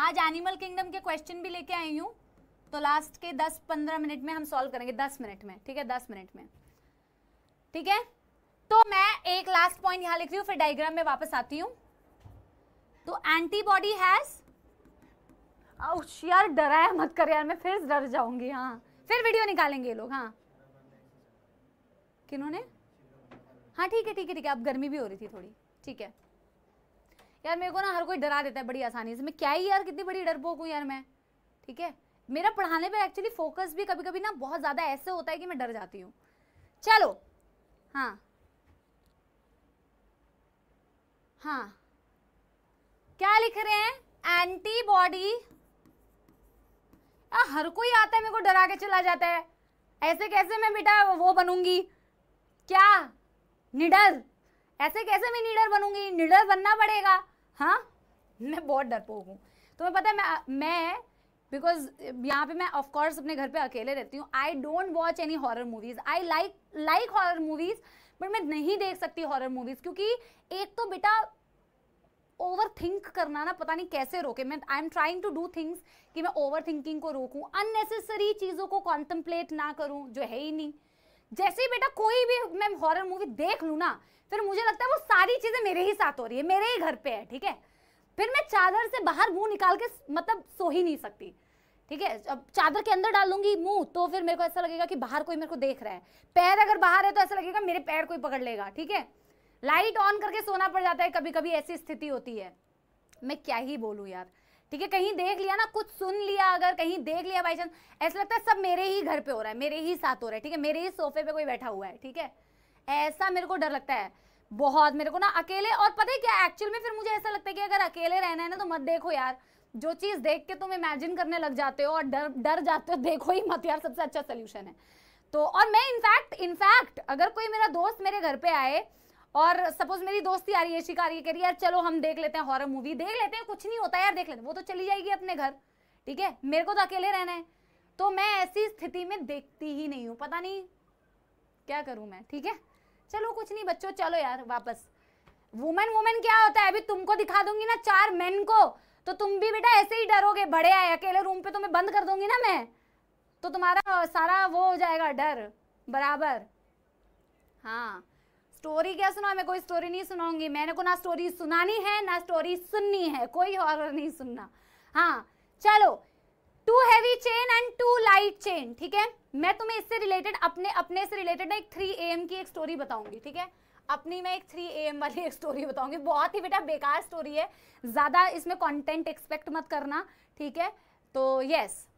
आज animal kingdom के question भी लेके आई हूँ तो लास्ट के 10-15 मिनट में हम सॉल्व करेंगे 10 मिनट में ठीक है 10 मिनट में ठीक है तो मैं एक लास्ट पॉइंट यहां लिख रही हूं फिर डायग्राम में वापस आती हूं तो एंटीबॉडी हैज यार डराया मत कर यार मैं फिर डर जाऊंगी हाँ फिर वीडियो निकालेंगे ये लोग हाँ किन्होंने हाँ ठीक है ठीक है ठीक है अब गर्मी भी हो रही थी थोड़ी ठीक है यार मेरे को ना हर कोई डरा देता है बड़ी आसानी से मैं क्या ही यार कितनी बड़ी डरपोक हूँ यार मैं ठीक है मेरा पढ़ाने पर एक्चुअली फोकस भी कभी कभी ना बहुत ज़्यादा ऐसे होता है कि मैं डर जाती हूँ चलो हाँ हाँ क्या लिख रहे हैं एंटीबॉडी हर कोई आता है मेरे को डरा के चला जाता है ऐसे कैसे मैं बेटा वो बनूंगी क्या निडर ऐसे कैसे मैं निडर बनूंगी निडर बनना पड़ेगा हाँ मैं बहुत डरपोक हूँ तुम्हें तो पता है मैं मैं बिकॉज यहाँ पे मैं ऑफकोर्स अपने घर पे अकेले रहती हूँ I don't watch any horror movies I like like horror movies but मैं नहीं देख सकती हॉरर मूवीज़ क्योंकि एक तो बेटा ओवर थिंक करना ना पता नहीं कैसे रोके मैं I am trying to do things कि मैं ओवर थिंकिंग को रोकूँ अननेसेसरी चीज़ों को कॉन्टम्पलेट ना करूँ जो है ही नहीं जैसे ही बेटा कोई भी मैं हॉरर मूवी देख लू ना फिर मुझे लगता है वो सारी चीज़ें मेरे ही साथ हो रही है मेरे ही घर पे है ठीक है फिर मैं चादर से बाहर मुंह निकाल के मतलब सो ही नहीं सकती ठीक है अब चादर के अंदर डाल दूंगी मुंह तो फिर मेरे को ऐसा लगेगा कि बाहर कोई मेरे को देख रहा है पैर अगर बाहर है तो ऐसा लगेगा मेरे पैर कोई पकड़ लेगा ठीक है लाइट ऑन करके सोना पड़ जाता है कभी कभी ऐसी स्थिति होती है मैं क्या ही बोलूँ यार ठीक है कहीं देख लिया ना कुछ सुन लिया अगर कहीं देख लिया बाई चांस ऐसा लगता है सब मेरे ही घर पे हो रहा है मेरे ही साथ हो रहा है ठीक है मेरे ही सोफे पे कोई बैठा हुआ है ठीक है ऐसा मेरे को डर लगता है बहुत मेरे को ना अकेले और पता है क्या एक्चुअल में फिर मुझे ऐसा लगता है कि अगर अकेले रहना है ना तो मत देखो यार जो चीज़ देख के तुम इमेजिन करने लग जाते हो और डर डर जाते हो देखो ही मत यार सबसे अच्छा सोल्यूशन है तो और मैं इनफैक्ट इनफैक्ट अगर कोई मेरा दोस्त मेरे घर पे आए और सपोज मेरी दोस्ती आ रही है शिकार ये कह रही है यार चलो हम देख लेते हैं हॉरर मूवी देख लेते हैं कुछ नहीं होता यार देख लेते वो तो चली जाएगी अपने घर ठीक है मेरे को तो अकेले रहना है तो मैं ऐसी स्थिति में देखती ही नहीं हूँ पता नहीं क्या करूँ मैं ठीक है चलो कुछ नहीं बच्चों चलो यार वापस वुमेन वुमेन क्या होता है अभी तुमको दिखा दूंगी ना चार मेन को तो तुम भी बेटा ऐसे ही डरोगे बड़े आए अकेले रूम पे तुम्हें तो बंद कर दूंगी ना मैं तो तुम्हारा सारा वो हो जाएगा डर बराबर हाँ स्टोरी क्या सुना मैं कोई स्टोरी नहीं सुनाऊंगी मैंने को ना स्टोरी सुनानी है ना स्टोरी सुननी है कोई हॉरर नहीं सुनना हाँ चलो two heavy chain and two light chain ठीक है मैं तुम्हें इससे रिलेटेड अपने अपने से रिलेटेड एक थ्री एम की एक स्टोरी बताऊंगी ठीक है अपनी मैं एक थ्री ए वाली एक स्टोरी बताऊंगी बहुत ही बेटा बेकार स्टोरी है ज़्यादा इसमें कॉन्टेंट एक्सपेक्ट मत करना ठीक है तो यस yes.